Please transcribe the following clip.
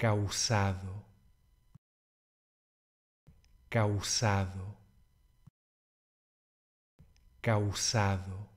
causado, causado, causado.